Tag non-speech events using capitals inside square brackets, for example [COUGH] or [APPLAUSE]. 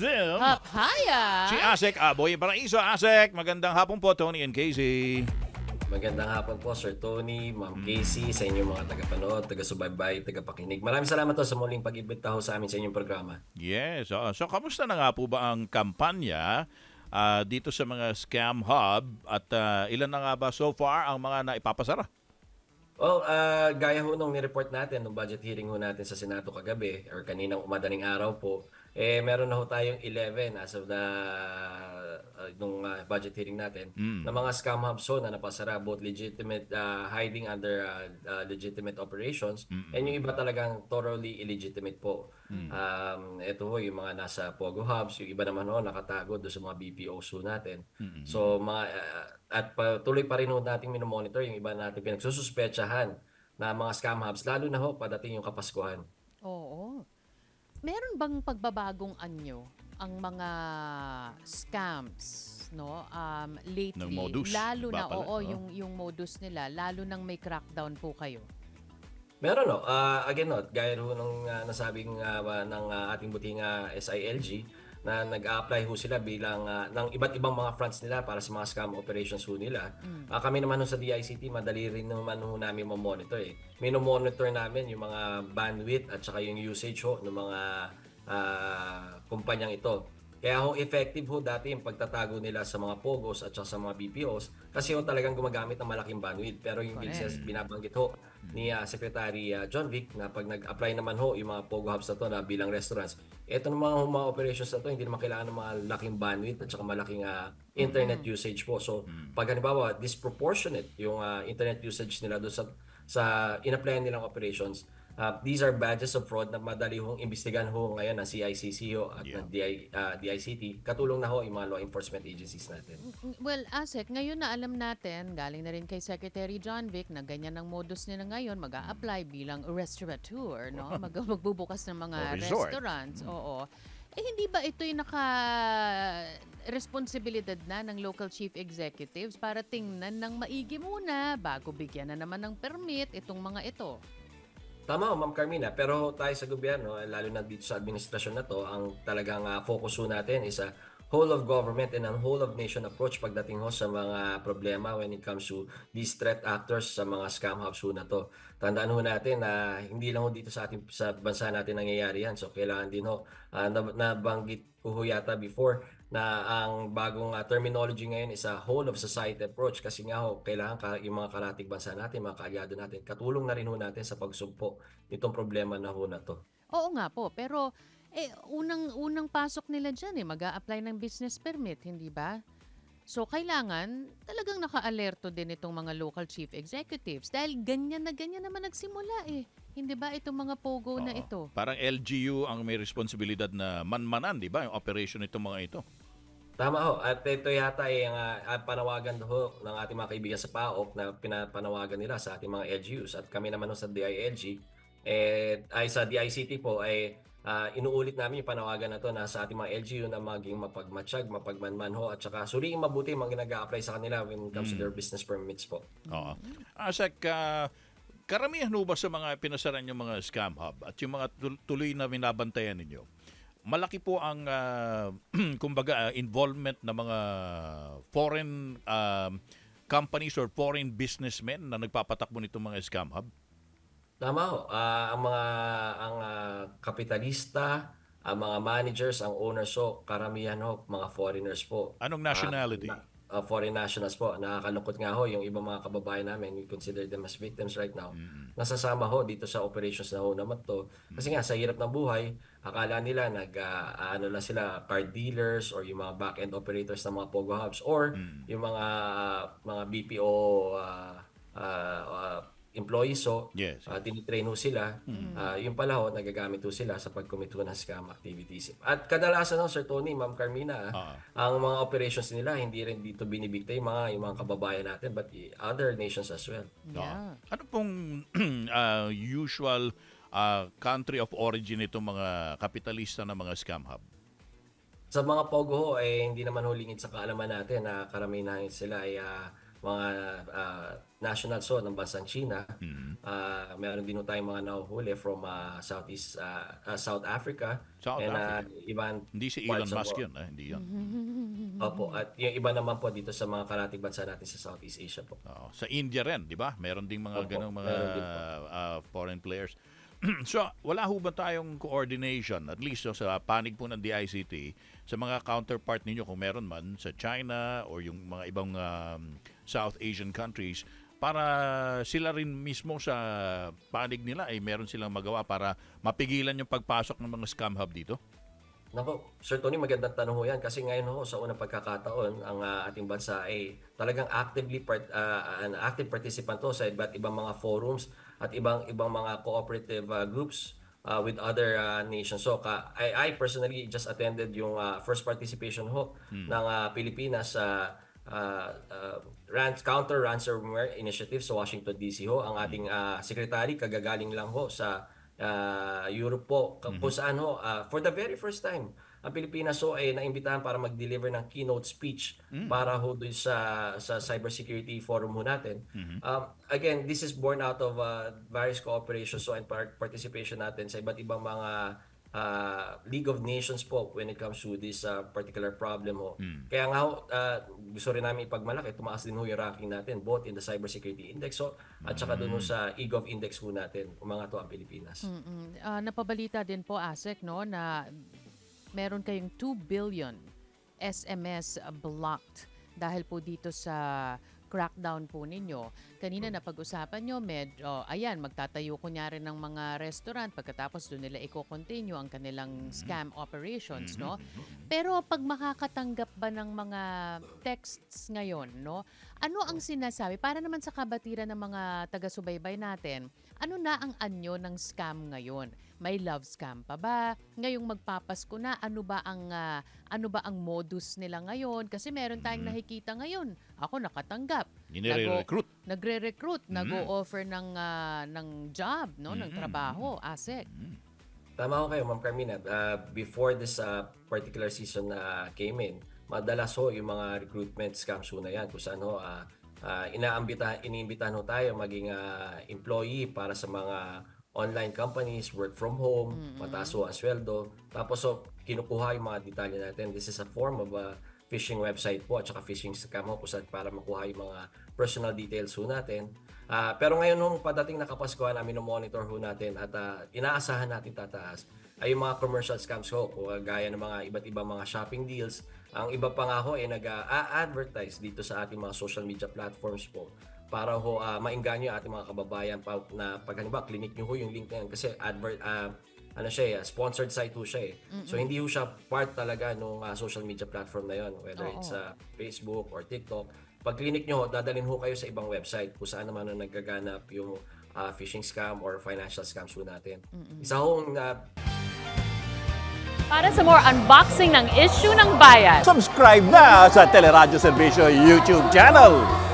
Zoom. Papaya. Si Asek Aboy Paraiso. Asek, magandang hapon po, Tony and Casey. Magandang hapon po, Sir Tony, Ma'am Casey, sa inyong mga taga tagapanood, taga-subaybay, taga-pakinig. Maraming salamat po sa muling pag-ibitaho sa amin sa inyong programa. Yes. Uh, so, kamusta na nga po ba ang kampanya uh, dito sa mga scam hub at uh, ilan na nga ba so far ang mga naipapasara? Well, uh, oh, gaya ho nung nireport natin, nung budget hearing ho natin sa Senado kagabi or kaninang umadaling araw po, eh, meron na ho tayong 11 as of the uh, nung uh, budget hearing natin mm. na mga scam hubs ho na napasara both legitimate uh, hiding under uh, uh, legitimate operations mm. and yung iba talagang totally illegitimate po. Mm. Um, ito ho yung mga nasa Pogo hubs, yung iba naman ho nakatago do sa mga BPO ho natin. Mm-hmm. So mga uh, at patuloy pa rin ho nating minomonitor yung iba natin pinagsususpetsahan na mga scam hubs lalo na ho padating yung Kapaskuhan. Oo meron bang pagbabagong anyo ang mga scams no um lately Ng modus, lalo na pala? oo oh. yung yung modus nila lalo nang may crackdown po kayo Meron no. Uh, again no, gaya nung uh, ah, nasabing uh, ng uh, ating buting uh, SILG, na nag-apply ho sila bilang uh, ng iba't ibang mga fronts nila para sa mga scam operations ho nila. Mm. Uh, kami naman ho sa DICT, madali rin naman ho namin mamonitor eh. Minomonitor namin yung mga bandwidth at saka yung usage ho ng mga uh, kumpanyang ito. Kaya ho effective ho dati yung pagtatago nila sa mga POGOs at sa mga BPOs kasi ho talagang gumagamit ng malaking bandwidth. Pero yung business binabanggit ho ni uh, Secretary uh, John Vic na pag nag-apply naman ho yung mga POGO hubs na to na bilang restaurants, eto ng mga, mga operations na to hindi naman kailangan ng mga laking bandwidth at saka malaking uh, internet mm-hmm. usage po. So mm-hmm. pag halimbawa disproportionate yung uh, internet usage nila doon sa sa in-apply nilang operations, Uh, these are badges of fraud na madali hong imbestigan ho ngayon ng CICC ho at yeah. ng DI, uh, ah, DICT. Katulong na ho yung mga law enforcement agencies natin. Mm, mm, well, Asik, ngayon na alam natin, galing na rin kay Secretary John Vic na ganyan ang modus nila ngayon, mag apply bilang restaurateur, no? Mag magbubukas ng mga restaurants. Mm. Oo. Eh, hindi ba ito yung naka responsibilidad na ng local chief executives para tingnan ng maigi muna bago bigyan na naman ng permit itong mga ito? Tama, o Ma'am Carmina. Pero tayo sa gobyerno, lalo na dito sa administrasyon na to, ang talagang uh, focus natin is a whole of government and a whole of nation approach pagdating ho sa mga problema when it comes to these threat actors sa mga scam hubs na to. Tandaan ho natin na uh, hindi lang ho dito sa ating sa bansa natin nangyayari yan. So kailangan din ho uh, nabanggit ho yata before na ang bagong uh, terminology ngayon is a whole of society approach kasi nga ho, kailangan ka, yung mga karatig bansa natin, mga kaalyado natin, katulong na rin ho natin sa pagsumpo nitong problema na ho na to. Oo nga po, pero eh, unang, unang pasok nila dyan eh, mag apply ng business permit, hindi ba? So kailangan talagang naka-alerto din itong mga local chief executives dahil ganyan na ganyan naman nagsimula eh. Hindi ba itong mga pogo Oo. na ito? Parang LGU ang may responsibilidad na manmanan, di ba? Yung operation nitong mga ito. Tama ho. At ito yata ay ang uh, panawagan ho ng ating mga kaibigan sa PAOK na pinapanawagan nila sa ating mga EDUs. At kami naman sa DILG, eh, ay sa DICT po, ay uh, inuulit namin yung panawagan na to na sa ating mga LGU na maging mapagmatsyag, mapagmanman ho, at saka suriin mabuti mga nag apply sa kanila when it comes mm. to their mm. business permits po. Oo. Asak, uh, ah, karamihan ho ba sa mga pinasaran yung mga scam hub at yung mga tuloy na minabantayan ninyo? malaki po ang uh, [CLEARS THROAT] kumbaga uh, involvement ng mga foreign uh, companies or foreign businessmen na nagpapatakbo nitong mga scam hub? Tama ho. Uh, ang mga ang uh, kapitalista, ang mga managers, ang owners ho, karamihan ho, mga foreigners po. Anong nationality? Uh, uh, foreign nationals po. Nakakalungkot nga ho yung ibang mga kababayan namin, we consider them as victims right now. Mm. Nasasama ho dito sa operations na ho naman to. Kasi nga sa hirap ng buhay, akala nila nag uh, ano lang sila car dealers or yung mga back-end operators ng mga pogo hubs or mm. yung mga ah, mga BPO uh, ah, uh, uh, employees so yes. uh, tinitrain ho sila mm-hmm. uh, ah, yung pala ho nagagamit ho sila sa pag-commit ng scam activities at kadalasan ho Sir Tony Ma'am Carmina uh-huh. ang mga operations nila hindi rin dito binibigta yung mga, yung mga kababayan natin but other nations as well yeah. ano pong uh, [CLEARS THROAT] usual uh, country of origin itong mga kapitalista ng mga scam hub sa mga pogo ho eh hindi naman ho sa kaalaman natin na karamihan sila ay uh, mga uh, national so ng bansang China. Mm-hmm. Uh, meron din tayong mga nahuhuli from uh, Southeast uh, uh, South Africa South and Africa. Uh, ibang hindi si Elon Musk yun, eh? hindi yun. [LAUGHS] Opo, at yung iba naman po dito sa mga karating bansa natin sa Southeast Asia po. Oo. Sa India rin, di ba? Meron ding mga Opo, ganung mga uh, foreign players. [CLEARS THROAT] so, wala ho ba tayong coordination, at least so, sa panig po ng DICT, sa mga counterpart ninyo kung meron man sa China or yung mga ibang um, South Asian countries para sila rin mismo sa panig nila ay eh, meron silang magawa para mapigilan yung pagpasok ng mga scam hub dito? Nako, Sir Tony, magandang tanong ho yan. Kasi ngayon ho, sa unang pagkakataon, ang uh, ating bansa ay talagang actively part, uh, an active participant ho sa iba't ibang mga forums at ibang ibang mga cooperative uh, groups uh, with other uh, nations. So ka, I, I personally just attended yung uh, first participation ho hmm. ng uh, Pilipinas sa uh, uh, uh, Rans Counter Ransomware Initiative sa Washington DC ho. Ang hmm. ating uh, secretary kagagaling lang ho sa uh, Europe po hmm. kung mm-hmm. saan ho uh, for the very first time ang Pilipinas so ay eh, naimbitahan para mag-deliver ng keynote speech mm. para ho doon sa sa cybersecurity forum ho natin. Mm-hmm. Um, again, this is born out of uh, various cooperation so and part- participation natin sa iba't ibang mga uh, League of Nations po when it comes to this uh, particular problem ho. Mm. Kaya nga ho, uh, gusto rin namin ipagmalaki, tumaas din ho yung ranking natin both in the cybersecurity index so at saka mm. dun sa EGOV index ho natin, mga to ang Pilipinas. Mm-mm. Uh, napabalita din po ASEC no, na meron kayong 2 billion SMS blocked dahil po dito sa crackdown po ninyo. Kanina hmm. na pag-usapan nyo, med, oh, ayan, magtatayo kunyari ng mga restaurant pagkatapos doon nila i-continue ang kanilang mm-hmm. scam operations, no? Mm-hmm. Mm-hmm. Pero pag makakatanggap ba ng mga texts ngayon, no? Ano ang oh. sinasabi para naman sa kabatiran ng mga taga-subaybay natin? Ano na ang anyo ng scam ngayon? May love scam pa ba? Ngayong magpapasko na, ano ba ang uh, ano ba ang modus nila ngayon? Kasi meron tayong mm-hmm. nakikita ngayon. Ako nakatanggap. Nagre-recruit. Nagre-recruit, mm-hmm. nag-o-offer ng uh, ng job, no, mm-hmm. ng trabaho, mm-hmm. asset. Mm-hmm. Tama ako kayo, Ma'am Carmina. Uh, before this uh, particular season na uh, came in, madalas ho yung mga recruitment scams ho na yan kung saan ho uh, uh, inaambita, iniimbitahan ho tayo maging uh, employee para sa mga online companies, work from home, mm-hmm. mataas ang sweldo. Tapos so, kinukuha yung mga detalye natin. This is a form of a uh, phishing website po at saka phishing scam po sa, para makuha yung mga personal details po natin. Uh, pero ngayon nung padating na Kapaskuhan, namin no monitor ho natin at uh, inaasahan natin tataas ay yung mga commercial scams ho, ah, gaya ng mga iba't ibang mga shopping deals. Ang iba pa nga ho ay eh, nag-advertise a dito sa ating mga social media platforms po para ho uh, maingganyo ating mga kababayan pa, na pag halimbawa clinic niyo ho yung link na yan kasi advert uh, ah, ano siya eh, sponsored site ho siya eh. Mm-mm. So hindi ho siya part talaga ng uh, ah, social media platform na yon whether Oo. it's uh, Facebook or TikTok. Pag clinic niyo ho, dadalhin ho kayo sa ibang website kung saan naman na nagaganap yung uh, phishing scam or financial scams ho natin. Mm-mm. Isa ho uh, para sa more unboxing ng issue ng bayan, subscribe na sa Teleradio Servisyo YouTube channel.